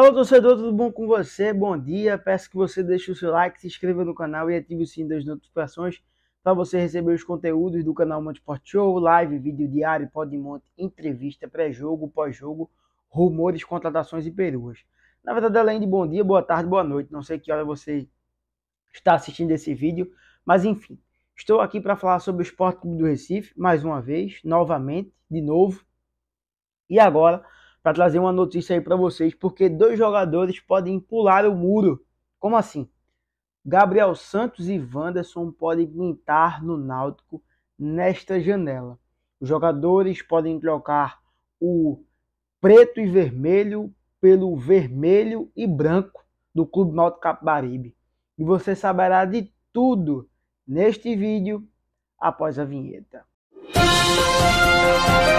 Fala torcedor, tudo bom com você? Bom dia. Peço que você deixe o seu like, se inscreva no canal e ative o sininho das notificações para você receber os conteúdos do canal Monte Sport Show, live, vídeo diário, podmonte, entrevista, pré-jogo, pós-jogo, rumores, contratações e peruas. Na verdade, além de bom dia, boa tarde, boa noite. Não sei que hora você está assistindo esse vídeo, mas enfim, estou aqui para falar sobre o Esporte Clube do Recife mais uma vez, novamente, de novo. E agora para trazer uma notícia aí para vocês, porque dois jogadores podem pular o muro. Como assim? Gabriel Santos e Wanderson podem pintar no Náutico nesta janela. Os jogadores podem trocar o preto e vermelho pelo vermelho e branco do Clube Náutico Capibaribe. E você saberá de tudo neste vídeo após a vinheta. Música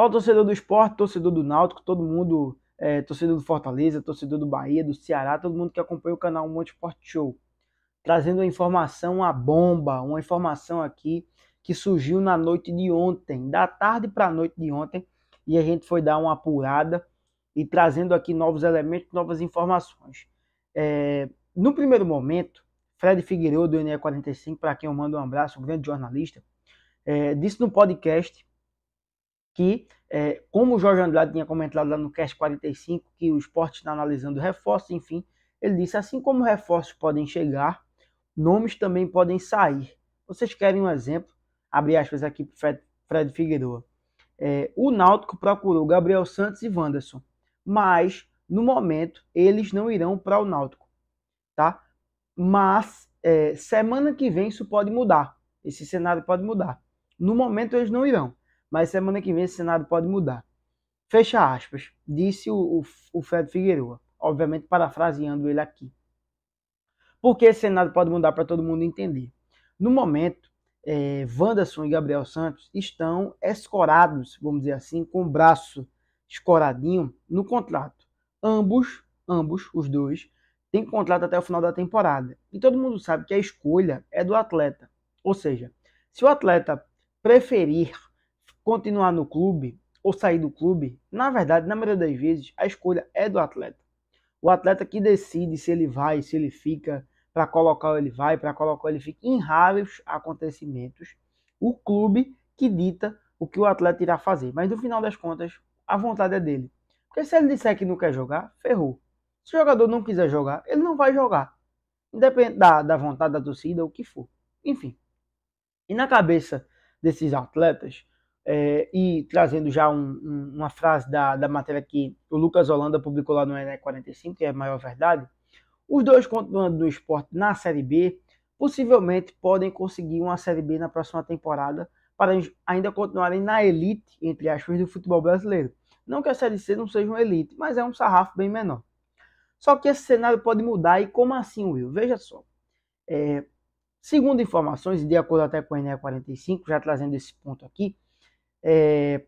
Só torcedor do esporte, torcedor do Náutico, todo mundo, é, torcedor do Fortaleza, torcedor do Bahia, do Ceará, todo mundo que acompanha o canal Monte Esporte Show. Trazendo uma informação, a bomba, uma informação aqui que surgiu na noite de ontem, da tarde para a noite de ontem, e a gente foi dar uma apurada e trazendo aqui novos elementos, novas informações. É, no primeiro momento, Fred Figueiredo, do NE45, para quem eu mando um abraço, um grande jornalista, é, disse no podcast que, é, como o Jorge Andrade tinha comentado lá no Cast 45, que o esporte está analisando reforços, enfim, ele disse, assim como reforços podem chegar, nomes também podem sair. Vocês querem um exemplo? Abre aspas aqui para Fred, Fred Figueroa. É, o Náutico procurou Gabriel Santos e Wanderson, mas no momento eles não irão para o Náutico, tá? Mas é, semana que vem isso pode mudar, esse cenário pode mudar. No momento eles não irão, mas semana que vem esse Senado pode mudar. Fecha aspas, disse o, o, o Fred Figueiredo, obviamente parafraseando ele aqui. Porque que esse Senado pode mudar para todo mundo entender? No momento, é, Wanderson e Gabriel Santos estão escorados, vamos dizer assim, com o braço escoradinho no contrato. Ambos, ambos, os dois, têm contrato até o final da temporada. E todo mundo sabe que a escolha é do atleta. Ou seja, se o atleta preferir continuar no clube ou sair do clube, na verdade, na maioria das vezes, a escolha é do atleta. O atleta que decide se ele vai, se ele fica, para colocar ele vai, para colocar ele fica. Em raros acontecimentos, o clube que dita o que o atleta irá fazer. Mas no final das contas, a vontade é dele. Porque se ele disser que não quer jogar, ferrou. Se o jogador não quiser jogar, ele não vai jogar. Independente da, da vontade da torcida, o que for. Enfim. E na cabeça desses atletas, é, e trazendo já um, um, uma frase da, da matéria que o Lucas Holanda publicou lá no ENE 45, que é a maior verdade, os dois continuando do esporte na Série B, possivelmente podem conseguir uma Série B na próxima temporada para ainda continuarem na elite, entre aspas, do futebol brasileiro. Não que a Série C não seja uma elite, mas é um sarrafo bem menor. Só que esse cenário pode mudar, e como assim, Will? Veja só. É, segundo informações, de acordo até com o ENE 45, já trazendo esse ponto aqui, é,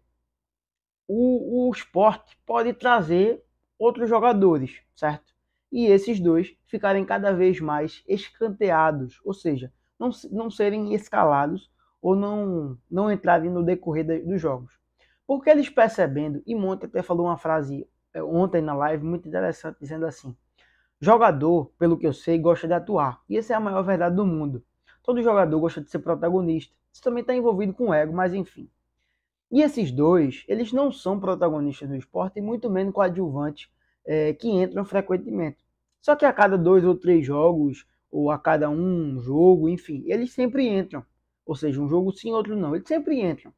o, o esporte pode trazer outros jogadores, certo? E esses dois ficarem cada vez mais escanteados, ou seja, não, não serem escalados ou não, não entrarem no decorrer da, dos jogos. Porque eles percebendo, e Monte até falou uma frase eh, ontem na live muito interessante, dizendo assim: jogador, pelo que eu sei, gosta de atuar, e essa é a maior verdade do mundo. Todo jogador gosta de ser protagonista, isso também está envolvido com o ego, mas enfim. E esses dois, eles não são protagonistas do esporte e muito menos coadjuvantes é, que entram frequentemente. Só que a cada dois ou três jogos, ou a cada um jogo, enfim, eles sempre entram. Ou seja, um jogo sim, outro não. Eles sempre entram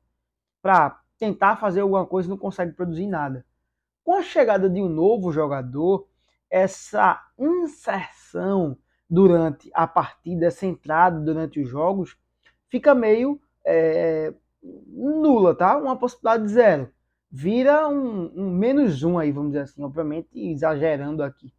para tentar fazer alguma coisa e não consegue produzir nada. Com a chegada de um novo jogador, essa inserção durante a partida, essa entrada durante os jogos, fica meio é, nula, tá? Uma possibilidade de zero. Vira um, um menos um aí, vamos dizer assim, obviamente exagerando aqui.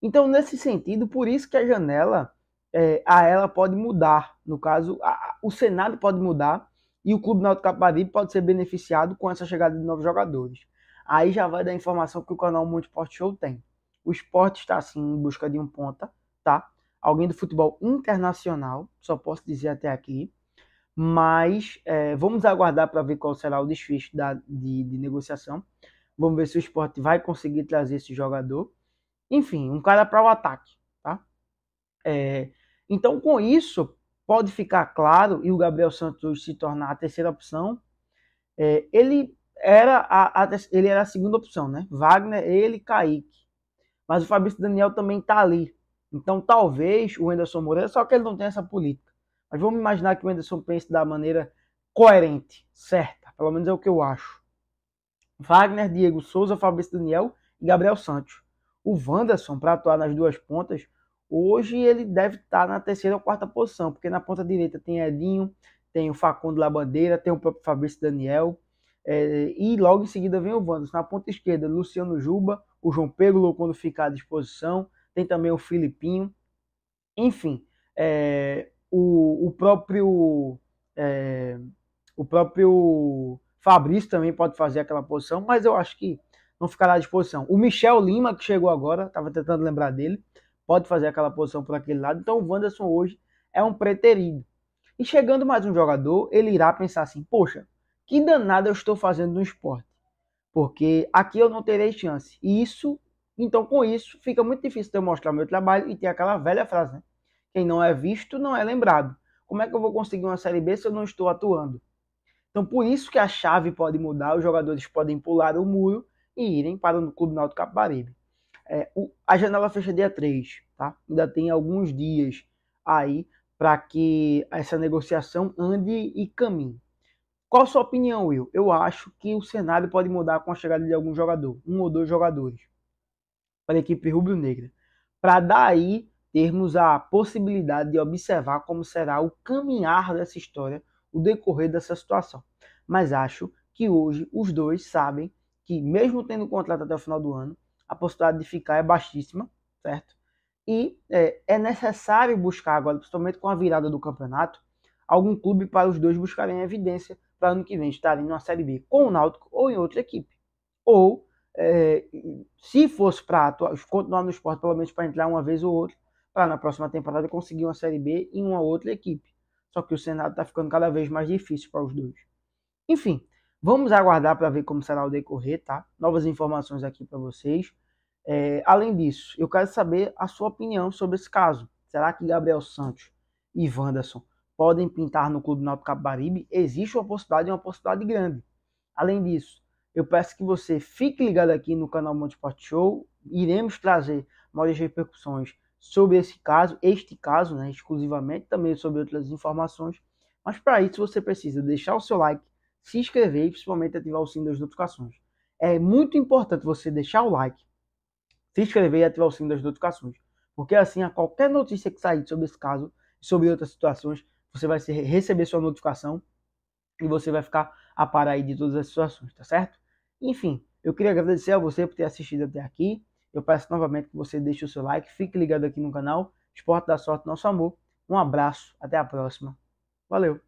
Então, nesse sentido, por isso que a janela, é, a ela pode mudar. No caso, a, o cenário pode mudar e o Clube Náutico Capibaribe pode ser beneficiado com essa chegada de novos jogadores. Aí já vai da informação que o canal Monte esporte Show tem. O esporte está, assim, em busca de um ponta, tá? Alguém do futebol internacional, só posso dizer até aqui mas é, vamos aguardar para ver qual será o desfecho da, de, de, negociação. Vamos ver se o esporte vai conseguir trazer esse jogador. Enfim, um cara para o ataque, tá? É, então, com isso, pode ficar claro, e o Gabriel Santos se tornar a terceira opção, é, ele, era a, a, ele era a segunda opção, né? Wagner, ele e Kaique. Mas o Fabrício Daniel também está ali. Então, talvez o Anderson Moreira, só que ele não tem essa política mas vamos imaginar que o Anderson pense da maneira coerente, certa. Pelo menos é o que eu acho. Wagner, Diego Souza, Fabrício Daniel e Gabriel Santos. O Wanderson, para atuar nas duas pontas, hoje ele deve estar tá na terceira ou quarta posição, porque na ponta direita tem Edinho, tem o Facundo Labandeira, tem o próprio Fabrício Daniel. É, e logo em seguida vem o Wanderson. Na ponta esquerda, Luciano Juba, o João Pedro quando ficar à disposição, tem também o Filipinho. Enfim, é, o, o próprio é, o próprio Fabrício também pode fazer aquela posição, mas eu acho que não ficará à disposição. O Michel Lima, que chegou agora, estava tentando lembrar dele, pode fazer aquela posição por aquele lado. Então o Wanderson hoje é um preterido. E chegando mais um jogador, ele irá pensar assim: poxa, que danada eu estou fazendo no esporte, porque aqui eu não terei chance. E isso, então com isso, fica muito difícil de eu mostrar meu trabalho e ter aquela velha frase, né? Quem não é visto não é lembrado. Como é que eu vou conseguir uma Série B se eu não estou atuando? Então, por isso que a chave pode mudar, os jogadores podem pular o muro e irem para o Clube Náutico Capibaribe. É, o, a janela fecha dia 3, tá? Ainda tem alguns dias aí para que essa negociação ande e caminhe. Qual a sua opinião, Will? Eu acho que o cenário pode mudar com a chegada de algum jogador, um ou dois jogadores, para a equipe rubro-negra, para daí termos a possibilidade de observar como será o caminhar dessa história, o decorrer dessa situação. Mas acho que hoje os dois sabem que, mesmo tendo contrato até o final do ano, a possibilidade de ficar é baixíssima, certo? E é, é necessário buscar agora, principalmente com a virada do campeonato, algum clube para os dois buscarem evidência para ano que vem estarem numa Série B com o Náutico ou em outra equipe. Ou, é, se fosse para continuar no esporte, pelo menos para entrar uma vez ou outra, para ah, na próxima temporada conseguir uma Série B em uma outra equipe. Só que o cenário está ficando cada vez mais difícil para os dois. Enfim, vamos aguardar para ver como será o decorrer, tá? Novas informações aqui para vocês. É, além disso, eu quero saber a sua opinião sobre esse caso. Será que Gabriel Santos e Wanderson podem pintar no Clube Náutico Cabaribe? Existe uma possibilidade, é uma possibilidade grande. Além disso, eu peço que você fique ligado aqui no canal Monte Sport Show. Iremos trazer maiores repercussões sobre esse caso, este caso, né, exclusivamente também sobre outras informações. Mas para isso você precisa deixar o seu like, se inscrever e principalmente ativar o sininho das notificações. É muito importante você deixar o like, se inscrever e ativar o sininho das notificações, porque assim a qualquer notícia que sair sobre esse caso sobre outras situações, você vai receber sua notificação e você vai ficar a par aí de todas as situações, tá certo? Enfim, eu queria agradecer a você por ter assistido até aqui. Eu peço novamente que você deixe o seu like, fique ligado aqui no canal. Esporte da Sorte, nosso amor. Um abraço, até a próxima. Valeu!